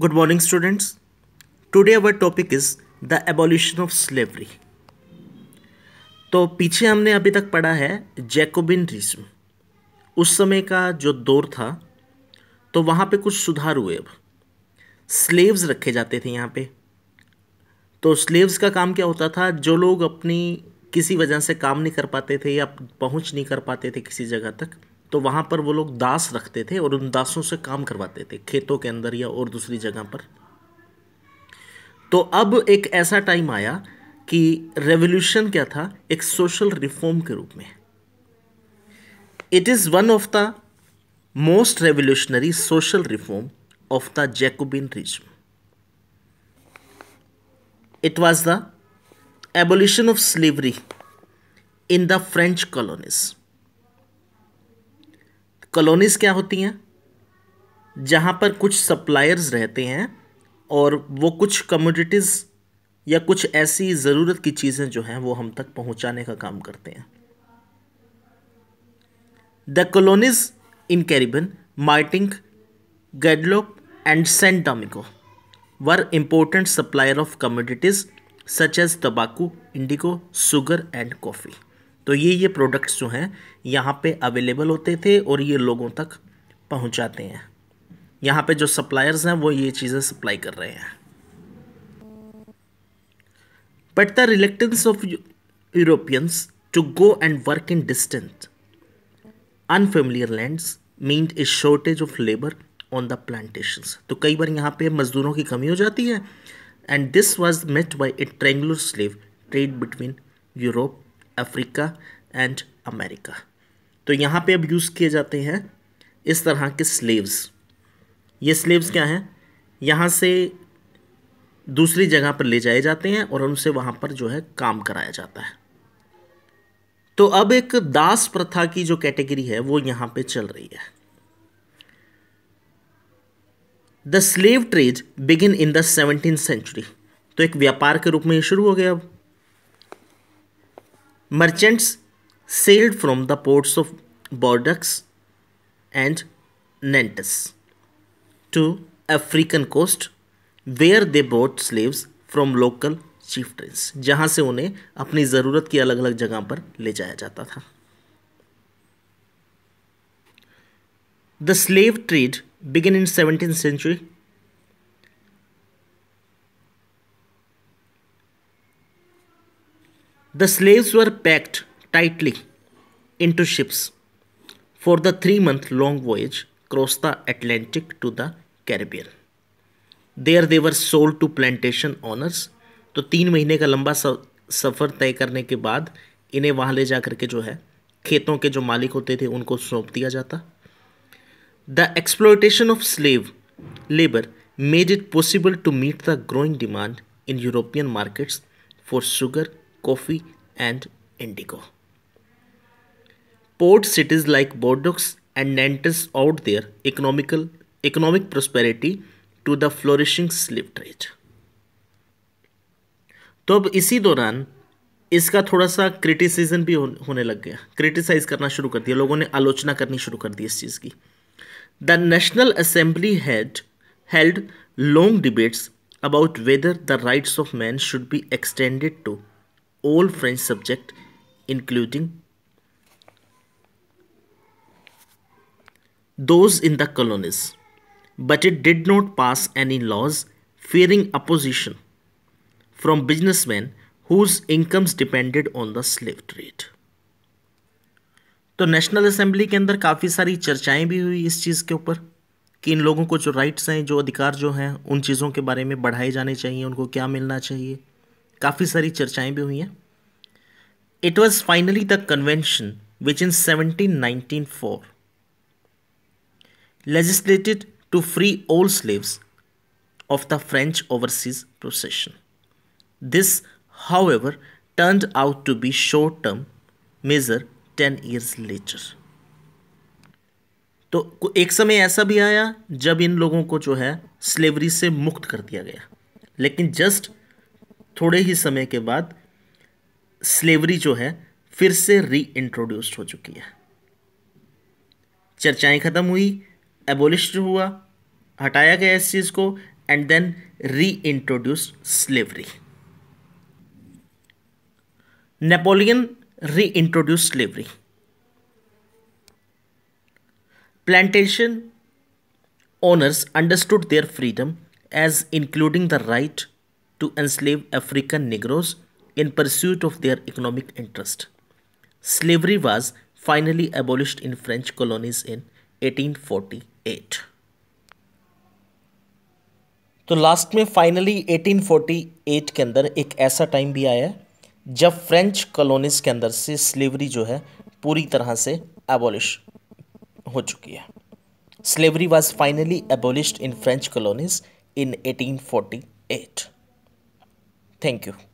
Good morning students today our topic is the abolition of slavery तो पीछे हमने अभी तक पढ़ा है जैकोबिन रिज्म उस समय का जो दौर था तो वहाँ पे कुछ सुधार हुए अब स्लेव्स रखे जाते थे यहाँ पे तो स्लेव्स का काम क्या होता था जो लोग अपनी किसी वजह से काम नहीं कर पाते थे या पहुँच नहीं कर पाते थे किसी जगह तक तो वहाँ पर वो लोग दास रखते थे और उन दासों से काम करवाते थे खेतों के अंदर या और दूसरी जगह पर तो अब एक ऐसा टाइम आया कि रेवोल्यूशन क्या था एक सोशल रिफॉर्म के रूप में it is one of the most revolutionary social reform of the Jacobin regime it was the abolition of slavery in the French colonies colonies क्या होती हैं जहाँ पर कुछ सप्लायर्स रहते हैं और वो कुछ कम्योडिटीज़ या कुछ ऐसी ज़रूरत की चीज़ें जो हैं वो हम तक पहुँचाने का काम करते हैं the colonies in Caribbean Martinique Guadeloupe and Saint Domingue were important supplier of commodities such as तंबाकू इंडिको सुगर एंड कॉफ़ी तो ये ये प्रोडक्ट्स जो हैं यहाँ पे अवेलेबल होते थे और ये लोगों तक पहुँचाते हैं यहाँ पे जो सप्लायर्स हैं वो ये चीज़ें सप्लाई कर रहे हैं but the reluctance of Europeans to go and work in distant unfamiliar lands mean a shortage of labour on the plantation तो कई बार यहाँ पे मजदूरों की कमी हो जाती है and this was met by a triangular slave trade between Europe Africa and America तो यहाँ पे अब यूज़ किए जाते हैं इस तरह के स्लेव्स ये स्लेव्स क्या हैं यहाँ से दूसरी जगह पर ले जाए जाते हैं और उनसे वहाँ पर जो है काम कराया जाता है तो अब एक दास प्रथा की जो कैटेगरी है वो यहाँ पे चल रही है the slave trade begin in the seventeen century तो एक व्यापार के रूप में शुरू हो गया अब merchants sailed from the ports of Bordeaux and Nantes to African coast where they bought slaves from local chieftains जहाँ से उन्हें अपनी ज़रूरत की अलग अलग जगह पर ले जाया जाता था the slave trade begin in seventeen century The slaves were packed tightly into ships for the three month long voyage across the Atlantic to the Caribbean. Are they were sold to plantation owners तो तीन महीने का लंबा सफ़र तय करने के बाद इन्हें वहाँ ले जा करके जो है खेतों के जो मालिक होते थे उनको सौंप दिया जाता the exploitation of slave labour made it possible to meet the growing demand in European markets for sugar coffee and indigo port cities like Bordeaux and Nantes out their economical economic prosperity to the flourishing slave trade तो अब इसी दौरान इसका थोड़ा सा क्रिटिसिजन भी होने लग गया क्रिटिसाइज करना शुरू कर दिया लोगों ने आलोचना करनी शुरू कर दी इस चीज़ की the National Assembly had held long debates about whether the rights of man should be extended to all French subjects including those in the colonies. But it did not pass any laws fearing opposition from businessmen whose incomes depended on the slave trade. तो National Assembly के अंदर काफ़ी सारी चर्चाएं भी हुई इस चीज़ के ऊपर कि इन लोगों को जो राइट्स हैं जो अधिकार जो हैं उन चीज़ों के बारे में बढ़ाए जाने चाहिए उनको क्या मिलना चाहिए काफ़ी सारी चर्चाएं भी हुई हैं It was finally the convention which in 1794 legislated to free all slaves of the French overseas possession. This, however, turned out to be short term measure 10 years later. तो एक समय ऐसा भी आया जब इन लोगों को जो है स्लेवरी से मुक्त कर दिया गया लेकिन जस्ट थोड़े ही समय के बाद स्लेवरी जो है फिर से रीइंट्रोड्यूस्ड हो चुकी है चर्चाएं खत्म हुई एबोलिश हुआ हटाया गया इस चीज को and then reintroduce slavery Napoleon reintroduce slavery plantation owners understood their freedom as including the right to enslave African negroes in pursuit of their economic interest. Slavery was finally abolished in French colonies in 1848. तो last में finally 1848 के अंदर एक ऐसा time भी आया है जब फ्रेंच कॉलोनीज के अंदर से स्लेवरी जो है पूरी तरह से एबोलिश हो चुकी है slavery was finally abolished in French colonies in 1848 thank you